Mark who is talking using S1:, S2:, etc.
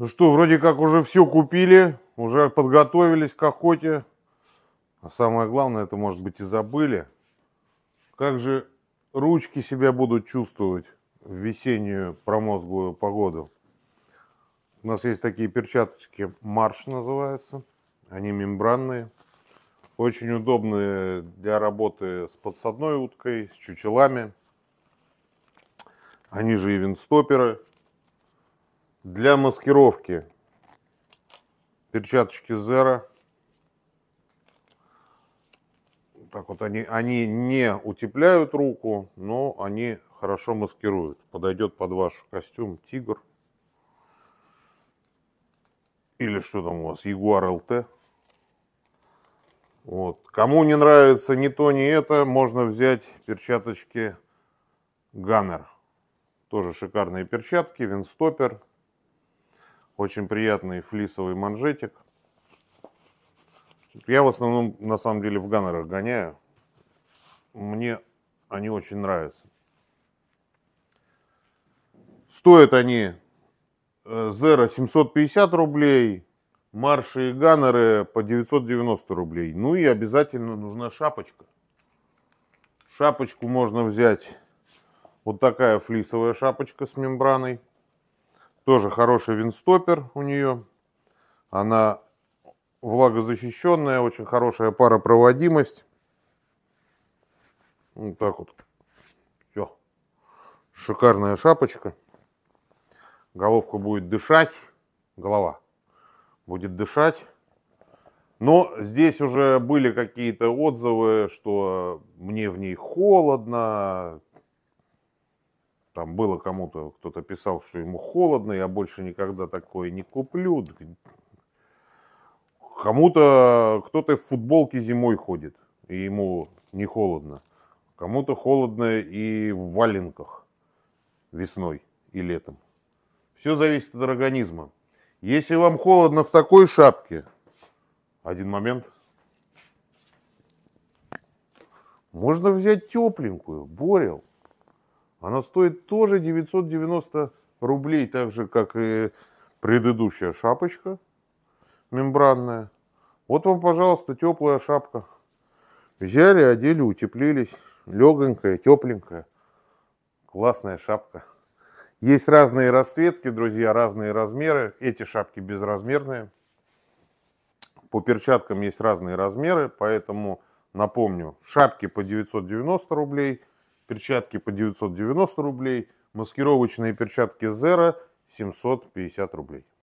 S1: Ну что, вроде как уже все купили, уже подготовились к охоте. А самое главное, это может быть и забыли. Как же ручки себя будут чувствовать в весеннюю промозглую погоду? У нас есть такие перчатки, марш называется. Они мембранные. Очень удобные для работы с подсадной уткой, с чучелами. Они же и винстоперы. Для маскировки перчаточки Zero. Так вот, они, они не утепляют руку, но они хорошо маскируют. Подойдет под ваш костюм Тигр. Или что там у вас, Ягуар ЛТ. Вот. Кому не нравится ни то, ни это, можно взять перчаточки Ганнер. Тоже шикарные перчатки, винстопер, очень приятный флисовый манжетик. Я в основном, на самом деле, в ганнерах гоняю. Мне они очень нравятся. Стоят они э, Zero 750 рублей, марши и ганнеры по 990 рублей. Ну и обязательно нужна шапочка. Шапочку можно взять. Вот такая флисовая шапочка с мембраной. Тоже хороший винстопер у нее. Она влагозащищенная, очень хорошая паропроводимость. Вот так вот. Все. Шикарная шапочка. Головка будет дышать. Голова будет дышать. Но здесь уже были какие-то отзывы, что мне в ней холодно, там было кому-то, кто-то писал, что ему холодно, я больше никогда такое не куплю. Кому-то, кто-то в футболке зимой ходит, и ему не холодно. Кому-то холодно и в валенках весной и летом. Все зависит от организма. Если вам холодно в такой шапке, один момент, можно взять тепленькую, Борел. Она стоит тоже 990 рублей, так же, как и предыдущая шапочка мембранная. Вот вам, пожалуйста, теплая шапка. Взяли, одели, утеплились. Легонькая, тепленькая. Классная шапка. Есть разные расцветки, друзья, разные размеры. Эти шапки безразмерные. По перчаткам есть разные размеры, поэтому напомню, шапки по 990 рублей – перчатки по 990 рублей, маскировочные перчатки Zero 750 рублей.